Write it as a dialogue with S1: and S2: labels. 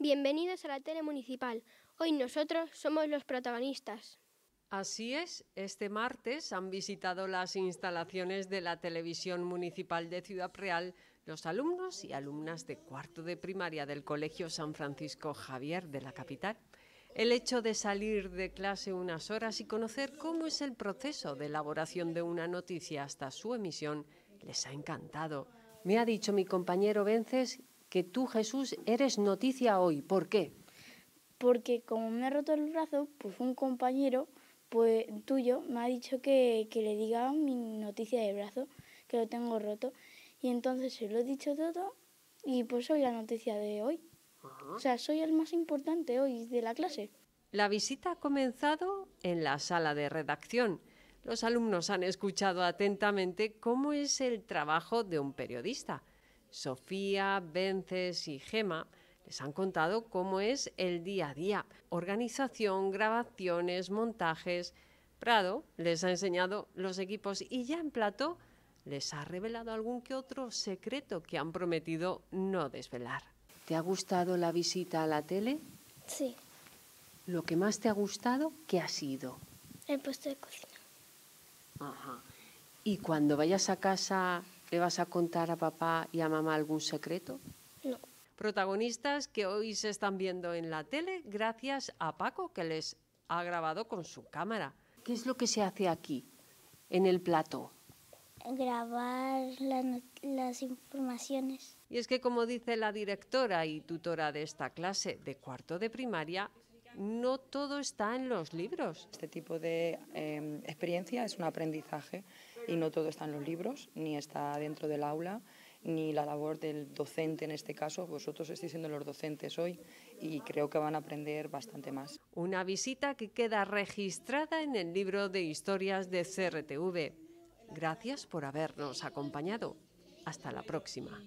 S1: Bienvenidos a la tele municipal. Hoy nosotros somos los protagonistas.
S2: Así es, este martes han visitado las instalaciones de la Televisión Municipal de Ciudad Real los alumnos y alumnas de cuarto de primaria del Colegio San Francisco Javier de la capital. El hecho de salir de clase unas horas y conocer cómo es el proceso de elaboración de una noticia hasta su emisión les ha encantado. Me ha dicho mi compañero Vences que tú, Jesús, eres noticia hoy. ¿Por qué? Porque como me ha roto el brazo, pues un compañero
S1: pues, tuyo me ha dicho que, le diga mi noticia de brazo, que lo tengo roto. Y entonces se lo he dicho todo y pues soy la noticia de hoy. O sea, soy el más importante hoy de la clase.
S2: La visita ha comenzado en la sala de redacción. Los alumnos han escuchado atentamente cómo es el trabajo de un periodista. Sofía, Vences y Gema les han contado cómo es el día a día, organización, grabaciones, montajes. Prado les ha enseñado los equipos y ya en plato les ha revelado algún que otro secreto que han prometido no desvelar. ¿Te ha gustado la visita a la tele? Sí. ¿Lo que más te ha gustado, qué ha sido? El puesto de cocina. Ajá. ¿Y cuando vayas a casa ¿Le vas a contar a papá y a mamá algún secreto? No. Protagonistas que hoy se están viendo en la tele gracias a Paco que les ha grabado con su cámara. ¿Qué es lo que se hace aquí, en el plato? Grabar las informaciones. Y es que como dice la directora y tutora de esta
S3: clase de cuarto de primaria, no todo está en los libros. Este tipo de em, experiencia es un aprendizaje y no todo está en los libros, ni está dentro del aula, ni la labor del docente en este caso. Vosotros estáis siendo los docentes hoy y creo que van a aprender bastante más.
S2: Una visita que queda registrada en el libro de historias de CRTV. Gracias por habernos acompañado. Hasta la próxima.